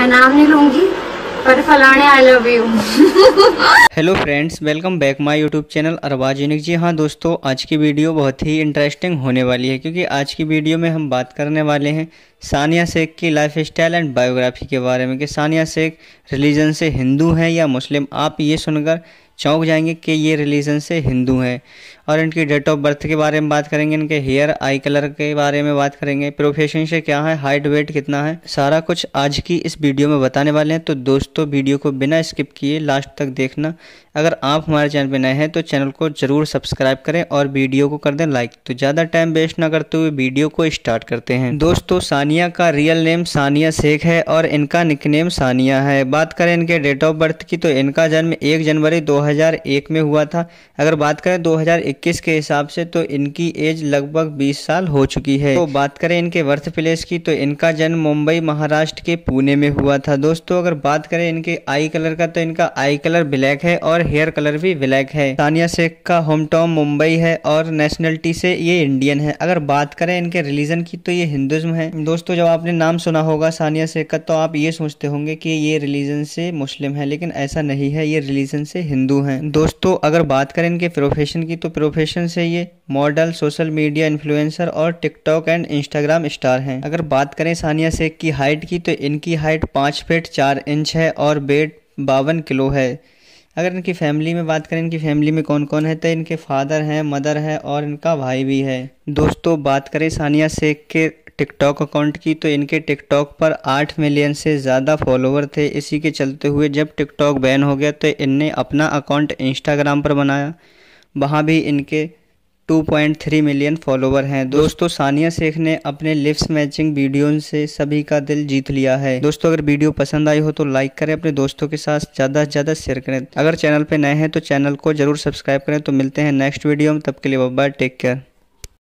मैं नाम नहीं लूंगी पर फलाने I love you hello friends welcome back my YouTube channel Arbaz unique ji हाँ दोस्तों आज की वीडियो बहुत ही इंटरेस्टिंग होने वाली है क्योंकि आज की वीडियो में हम बात करने वाले हैं सानिया शेख की लाइफ स्टाइल एंड बायोग्राफी के बारे में कि सानिया शेख रिलीजन से हिंदू हैं या मुस्लिम आप ये सुनकर चौंक जाएंगे कि ये रिलीजन से हिंदू हैं और इनकी डेट ऑफ बर्थ के बारे में बात करेंगे इनके हेयर आई कलर के बारे में बात करेंगे प्रोफेशन से क्या है हाइट वेट कितना है सारा कुछ आज की इस वीडियो में बताने वाले हैं तो दोस्तों वीडियो को बिना स्किप किए लास्ट तक देखना अगर आप हमारे चैनल पर नए हैं तो चैनल को ज़रूर सब्सक्राइब करें और वीडियो को कर दें लाइक तो ज़्यादा टाइम वेस्ट ना करते हुए वीडियो को स्टार्ट करते हैं दोस्तों सानी सानिया का रियल नेम सानिया शेख है और इनका निकनेम सानिया है बात करें इनके डेट ऑफ बर्थ की तो इनका जन्म 1 जनवरी 2001 में हुआ था अगर बात करें 2021 के हिसाब से तो इनकी एज लगभग 20 साल हो चुकी है तो बात करें इनके बर्थ प्लेस की तो इनका जन्म मुंबई महाराष्ट्र के पुणे में हुआ था दोस्तों अगर बात करें इनके आई कलर का तो इनका आई कलर ब्लैक है और हेयर कलर भी ब्लैक है सानिया शेख का होम टाउन मुंबई है और नेशनलिटी से ये इंडियन है अगर बात करें इनके रिलीजन की तो ये हिंदुज्म है दोस्तों दोस्तों जब आपने नाम सुना होगा सानिया शेख का तो आप ये सोचते होंगे कि ये रिलीजन से मुस्लिम है लेकिन ऐसा नहीं है ये रिलीजन से हिंदू हैं दोस्तों अगर बात करें इनके प्रोफेशन की तो प्रोफेशन से ये मॉडल सोशल मीडिया इन्फ्लुएंसर और टिकटॉक एंड इंस्टाग्राम स्टार हैं अगर बात करें सानिया शेख की हाइट की तो इनकी हाइट पाँच फिट चार इंच है और वेट बावन किलो है अगर इनकी फैमिली में बात करें इनकी फैमिली में कौन कौन है तो इनके फादर हैं मदर है और इनका भाई भी है दोस्तों बात करें सानिया शेख के टिकटॉक अकाउंट की तो इनके टिकटॉक पर आठ मिलियन से ज़्यादा फॉलोवर थे इसी के चलते हुए जब टिकटॉक बैन हो गया तो इनने अपना अकाउंट इंस्टाग्राम पर बनाया वहाँ भी इनके 2.3 मिलियन फॉलोवर हैं दोस्तों सानिया शेख ने अपने लिप्स मैचिंग वीडियो से सभी का दिल जीत लिया है दोस्तों अगर वीडियो पसंद आई हो तो लाइक करें अपने दोस्तों के साथ ज़्यादा से ज़्यादा शेयर करें अगर चैनल पर नए हैं तो चैनल को जरूर सब्सक्राइब करें तो मिलते हैं नेक्स्ट वीडियो में तब के लिए बब्बा टेक केयर